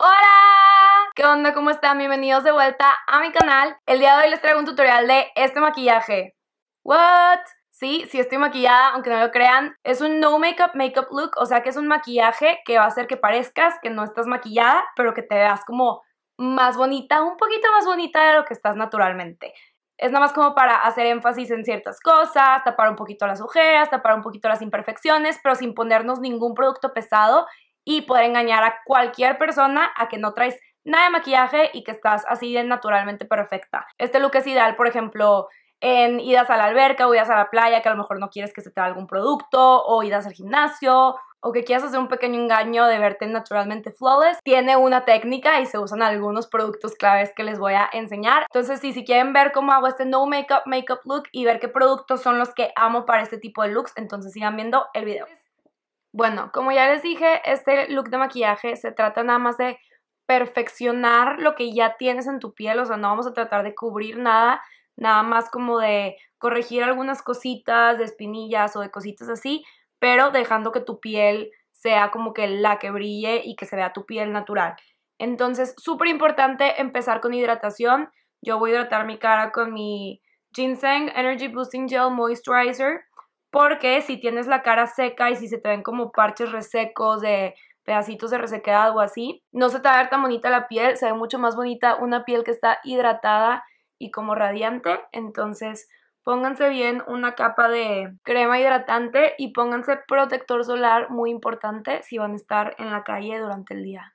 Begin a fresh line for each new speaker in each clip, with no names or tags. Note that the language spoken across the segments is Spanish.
¡Hola! ¿Qué onda? ¿Cómo están? Bienvenidos de vuelta a mi canal. El día de hoy les traigo un tutorial de este maquillaje. ¿What? Sí, sí estoy maquillada, aunque no lo crean. Es un no makeup makeup look, o sea que es un maquillaje que va a hacer que parezcas que no estás maquillada, pero que te veas como más bonita, un poquito más bonita de lo que estás naturalmente. Es nada más como para hacer énfasis en ciertas cosas, tapar un poquito las ojeras, tapar un poquito las imperfecciones, pero sin ponernos ningún producto pesado y poder engañar a cualquier persona a que no traes nada de maquillaje y que estás así de naturalmente perfecta. Este look es ideal, por ejemplo, en idas a la alberca o idas a la playa que a lo mejor no quieres que se te haga algún producto o idas al gimnasio o que quieras hacer un pequeño engaño de verte naturalmente flawless, tiene una técnica y se usan algunos productos claves que les voy a enseñar. Entonces, si si quieren ver cómo hago este no makeup makeup look y ver qué productos son los que amo para este tipo de looks, entonces sigan viendo el video. Bueno, como ya les dije, este look de maquillaje se trata nada más de perfeccionar lo que ya tienes en tu piel, o sea, no vamos a tratar de cubrir nada, nada más como de corregir algunas cositas de espinillas o de cositas así, pero dejando que tu piel sea como que la que brille y que se vea tu piel natural. Entonces, súper importante empezar con hidratación. Yo voy a hidratar mi cara con mi Ginseng Energy Boosting Gel Moisturizer porque si tienes la cara seca y si se te ven como parches resecos de pedacitos de resequedad o así, no se te va a ver tan bonita la piel, se ve mucho más bonita una piel que está hidratada y como radiante, entonces pónganse bien una capa de crema hidratante y pónganse protector solar muy importante si van a estar en la calle durante el día.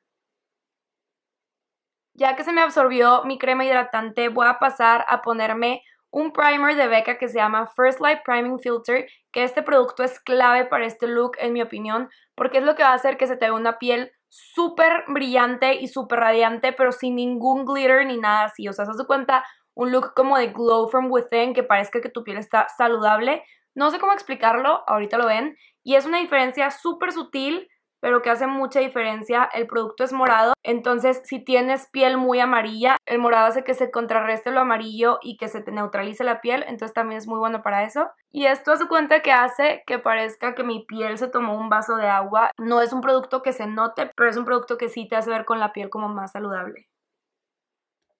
Ya que se me absorbió mi crema hidratante, voy a pasar a ponerme un primer de Becca que se llama First Light Priming Filter, que este producto es clave para este look en mi opinión, porque es lo que va a hacer que se te vea una piel súper brillante y súper radiante, pero sin ningún glitter ni nada así. O sea, se hace cuenta un look como de glow from within, que parezca que tu piel está saludable. No sé cómo explicarlo, ahorita lo ven. Y es una diferencia súper sutil pero que hace mucha diferencia. El producto es morado, entonces si tienes piel muy amarilla, el morado hace que se contrarreste lo amarillo y que se te neutralice la piel, entonces también es muy bueno para eso. Y esto su cuenta que hace que parezca que mi piel se tomó un vaso de agua. No es un producto que se note, pero es un producto que sí te hace ver con la piel como más saludable.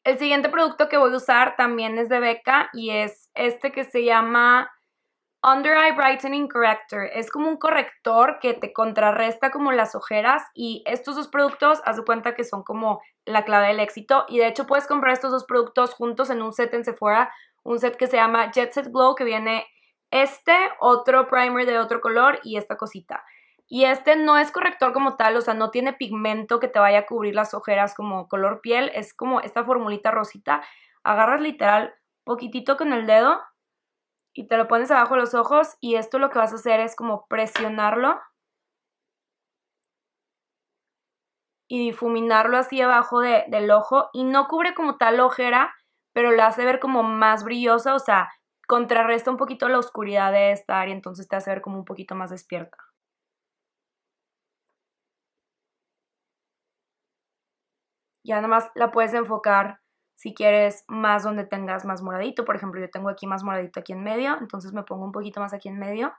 El siguiente producto que voy a usar también es de Becca y es este que se llama Under Eye Brightening Corrector es como un corrector que te contrarresta como las ojeras y estos dos productos, haz de cuenta que son como la clave del éxito y de hecho puedes comprar estos dos productos juntos en un set en Sephora, un set que se llama Jet Set Glow que viene este, otro primer de otro color y esta cosita. Y este no es corrector como tal, o sea, no tiene pigmento que te vaya a cubrir las ojeras como color piel, es como esta formulita rosita, agarras literal poquitito con el dedo y te lo pones abajo de los ojos y esto lo que vas a hacer es como presionarlo y difuminarlo así abajo de, del ojo y no cubre como tal ojera, pero la hace ver como más brillosa, o sea, contrarresta un poquito la oscuridad de esta área, entonces te hace ver como un poquito más despierta. Ya nada más la puedes enfocar si quieres más donde tengas más moradito, por ejemplo, yo tengo aquí más moradito aquí en medio, entonces me pongo un poquito más aquí en medio.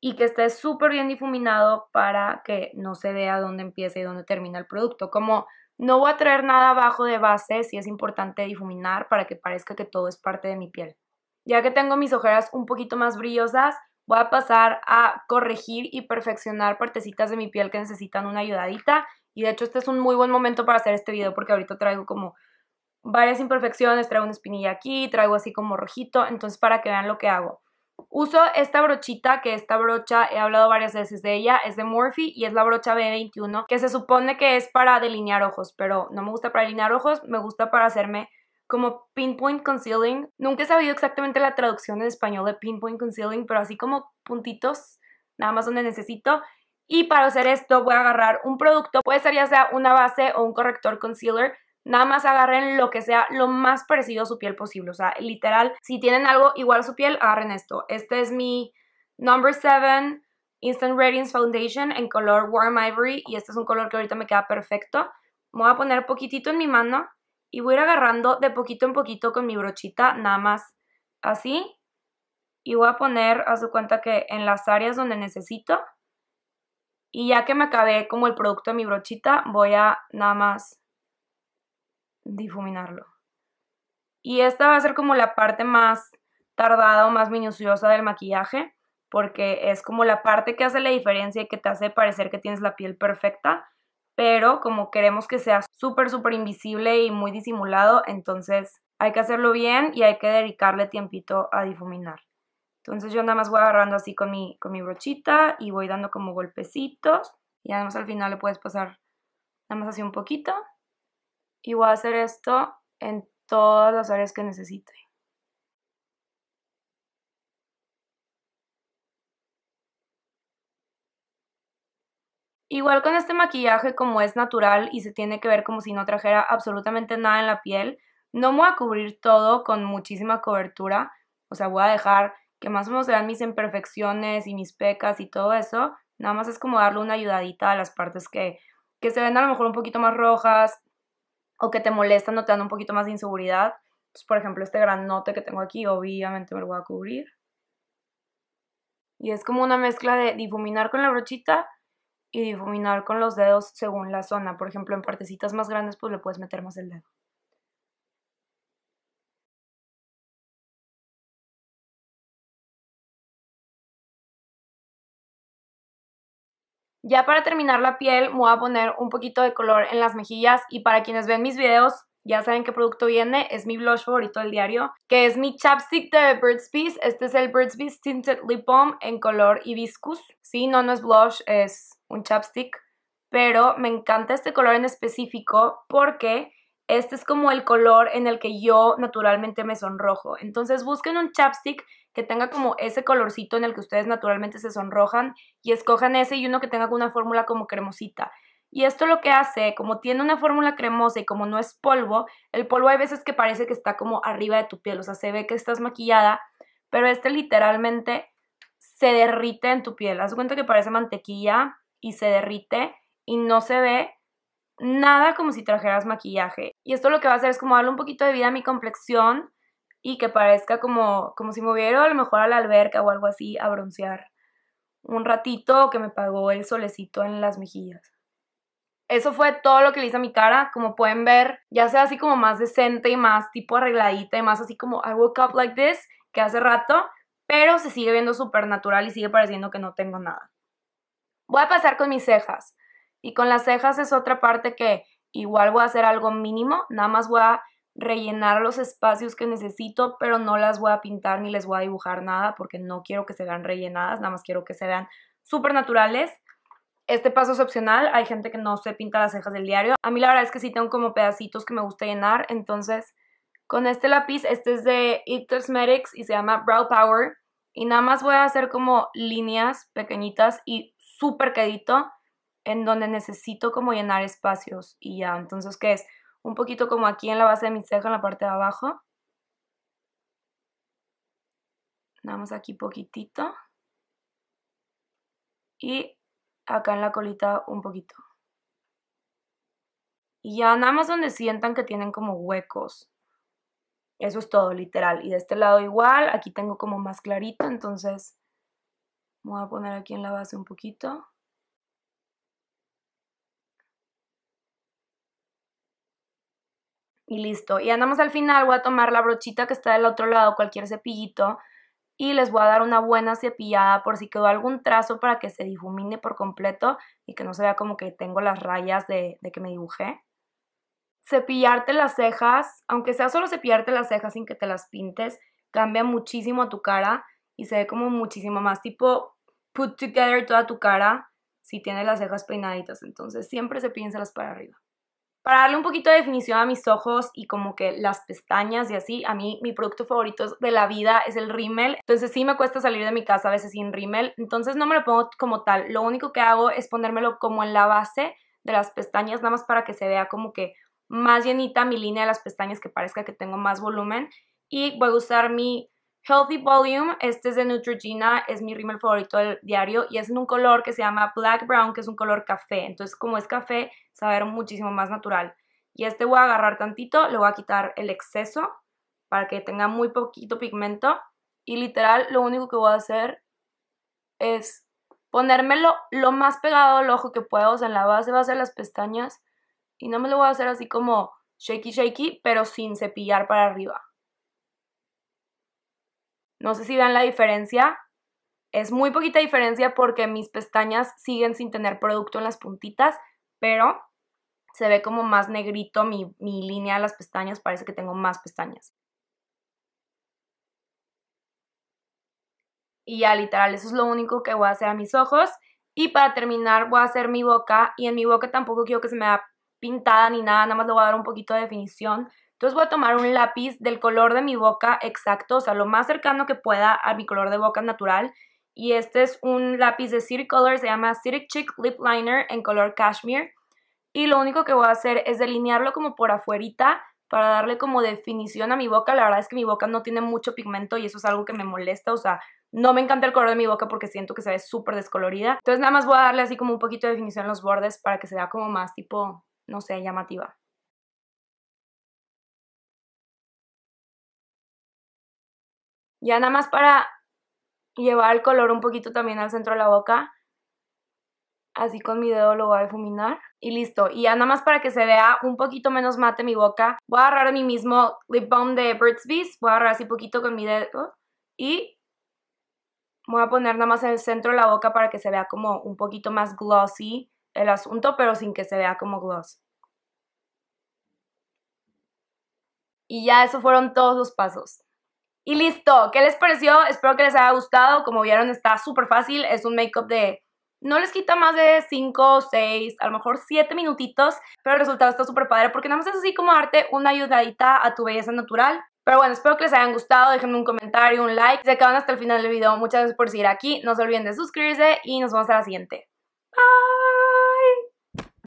Y que esté súper bien difuminado para que no se vea dónde empieza y dónde termina el producto. Como no voy a traer nada abajo de base, sí es importante difuminar para que parezca que todo es parte de mi piel. Ya que tengo mis ojeras un poquito más brillosas, voy a pasar a corregir y perfeccionar partecitas de mi piel que necesitan una ayudadita y de hecho este es un muy buen momento para hacer este video porque ahorita traigo como varias imperfecciones, traigo una espinilla aquí, traigo así como rojito, entonces para que vean lo que hago. Uso esta brochita, que esta brocha he hablado varias veces de ella, es de Morphe y es la brocha B21, que se supone que es para delinear ojos, pero no me gusta para delinear ojos, me gusta para hacerme como pinpoint concealing. Nunca he sabido exactamente la traducción en español de pinpoint concealing, pero así como puntitos, nada más donde necesito. Y para hacer esto voy a agarrar un producto, puede ser ya sea una base o un corrector concealer, Nada más agarren lo que sea lo más parecido a su piel posible. O sea, literal, si tienen algo igual a su piel, agarren esto. Este es mi Number 7 Instant Radiance Foundation en color Warm Ivory. Y este es un color que ahorita me queda perfecto. Me voy a poner poquitito en mi mano y voy a ir agarrando de poquito en poquito con mi brochita, nada más así. Y voy a poner a su cuenta que en las áreas donde necesito. Y ya que me acabé como el producto de mi brochita, voy a nada más difuminarlo. Y esta va a ser como la parte más tardada o más minuciosa del maquillaje, porque es como la parte que hace la diferencia y que te hace parecer que tienes la piel perfecta, pero como queremos que sea súper, súper invisible y muy disimulado, entonces hay que hacerlo bien y hay que dedicarle tiempito a difuminar. Entonces yo nada más voy agarrando así con mi, brochita y voy dando como golpecitos. Y además al final le puedes pasar nada más así un poquito. Y voy a hacer esto en todas las áreas que necesite. Igual con este maquillaje como es natural y se tiene que ver como si no trajera absolutamente nada en la piel, no me voy a cubrir todo con muchísima cobertura, o sea, voy a dejar que más o menos sean mis imperfecciones y mis pecas y todo eso, nada más es como darle una ayudadita a las partes que, que se ven a lo mejor un poquito más rojas o que te molestan o te dan un poquito más de inseguridad. por ejemplo, este gran que tengo aquí, obviamente me lo voy a cubrir. Y es como una mezcla de difuminar con la brochita y difuminar con los dedos según la zona. Por ejemplo, en partecitas más grandes pues le puedes meter más el dedo. Ya para terminar la piel voy a poner un poquito de color en las mejillas y para quienes ven mis videos ya saben qué producto viene, es mi blush favorito del diario, que es mi chapstick de birds Bees. Este es el Burt's Bees Tinted Lip Balm en color hibiscus. Sí, no, no es blush, es un chapstick. Pero me encanta este color en específico porque este es como el color en el que yo naturalmente me sonrojo. Entonces busquen un chapstick que tenga como ese colorcito en el que ustedes naturalmente se sonrojan y escojan ese y uno que tenga una fórmula como cremosita. Y esto lo que hace, como tiene una fórmula cremosa y como no es polvo, el polvo hay veces que parece que está como arriba de tu piel, o sea, se ve que estás maquillada, pero este literalmente se derrite en tu piel. Haz cuenta que parece mantequilla y se derrite y no se ve nada como si trajeras maquillaje. Y esto lo que va a hacer es como darle un poquito de vida a mi complexión y que parezca como, como si me hubiera a lo mejor a la alberca o algo así a broncear un ratito que me pagó el solecito en las mejillas. Eso fue todo lo que le hice a mi cara, como pueden ver, ya sea así como más decente y más tipo arregladita y más así como I woke up like this que hace rato, pero se sigue viendo súper natural y sigue pareciendo que no tengo nada. Voy a pasar con mis cejas. Y con las cejas es otra parte que igual voy a hacer algo mínimo, nada más voy a rellenar los espacios que necesito, pero no las voy a pintar ni les voy a dibujar nada porque no quiero que se vean rellenadas, nada más quiero que se vean súper naturales. Este paso es opcional, hay gente que no se pinta las cejas del diario. A mí la verdad es que sí tengo como pedacitos que me gusta llenar, entonces con este lápiz, este es de It Cosmetics y se llama Brow Power. Y nada más voy a hacer como líneas pequeñitas y súper quedito en donde necesito como llenar espacios y ya, entonces ¿qué es? Un poquito como aquí en la base de mi ceja, en la parte de abajo. Nada más aquí poquitito. Y acá en la colita un poquito. Y ya nada más donde sientan que tienen como huecos. Eso es todo, literal. Y de este lado igual, aquí tengo como más clarito, entonces voy a poner aquí en la base un poquito. y listo. Y andamos al final, voy a tomar la brochita que está del otro lado, cualquier cepillito, y les voy a dar una buena cepillada por si quedó algún trazo para que se difumine por completo y que no se vea como que tengo las rayas de, que me dibujé. Cepillarte las cejas, aunque sea solo cepillarte las cejas sin que te las pintes, cambia muchísimo a tu cara y se ve como muchísimo más tipo put together toda tu cara si tienes las cejas peinaditas. Entonces siempre las para arriba. Para darle un poquito de definición a mis ojos y como que las pestañas y así, a mí mi producto favorito de la vida es el rímel. Entonces sí me cuesta salir de mi casa a veces sin rímel. Entonces no me lo pongo como tal. Lo único que hago es ponérmelo como en la base de las pestañas, nada más para que se vea como que más llenita mi línea de las pestañas, que parezca que tengo más volumen. Y voy a usar mi Healthy Volume, este es de Neutrogena, es mi rímel favorito del diario y es en un color que se llama Black Brown, que es un color café. Entonces, como es café, se va muchísimo más natural. Y este voy a agarrar tantito, le voy a quitar el exceso para que tenga muy poquito pigmento. Y literal, lo único que voy a hacer es ponérmelo lo más pegado al ojo que puedo, o sea, en la base, base de las pestañas. Y no me lo voy a hacer así como shaky shaky, pero sin cepillar para arriba. No sé si vean la diferencia. Es muy poquita diferencia porque mis pestañas siguen sin tener producto en las puntitas, pero se ve como más negrito mi, línea de las pestañas, parece que tengo más pestañas. Y ya literal, eso es lo único que voy a hacer a mis ojos. Y para terminar voy a hacer mi boca y en mi boca tampoco quiero que se me vea pintada ni nada, nada más le voy a dar un poquito de definición entonces voy a tomar un lápiz del color de mi boca exacto, o sea, lo más cercano que pueda a mi color de boca natural. Y este es un lápiz de City Color, se llama City Chic Lip Liner en color Cashmere. Y lo único que voy a hacer es delinearlo como por afuerita para darle como definición a mi boca. La verdad es que mi boca no tiene mucho pigmento y eso es algo que me molesta, o sea, no me encanta el color de mi boca porque siento que se ve súper descolorida. Entonces nada más voy a darle así como un poquito de definición en los bordes para que se vea como más tipo, no sé, llamativa. Ya nada más para llevar el color un poquito también al centro de la boca. Así con mi dedo lo voy a difuminar. Y listo. Y ya nada más para que se vea un poquito menos mate mi boca. Voy a agarrar mi mismo lip balm de Burt's Bees. Voy a agarrar así poquito con mi dedo. Y voy a poner nada más en el centro de la boca para que se vea como un poquito más glossy el asunto. Pero sin que se vea como gloss. Y ya esos fueron todos los pasos. Y listo, ¿qué les pareció? Espero que les haya gustado. Como vieron, está súper fácil. Es un make-up de... No les quita más de 5, 6, a lo mejor 7 minutitos, pero el resultado está súper padre porque nada más es así como darte una ayudadita a tu belleza natural. Pero bueno, espero que les haya gustado, déjenme un comentario, un like. Se acaban hasta el final del video, muchas gracias por seguir aquí. No se olviden de suscribirse y nos vemos a la siguiente. Bye!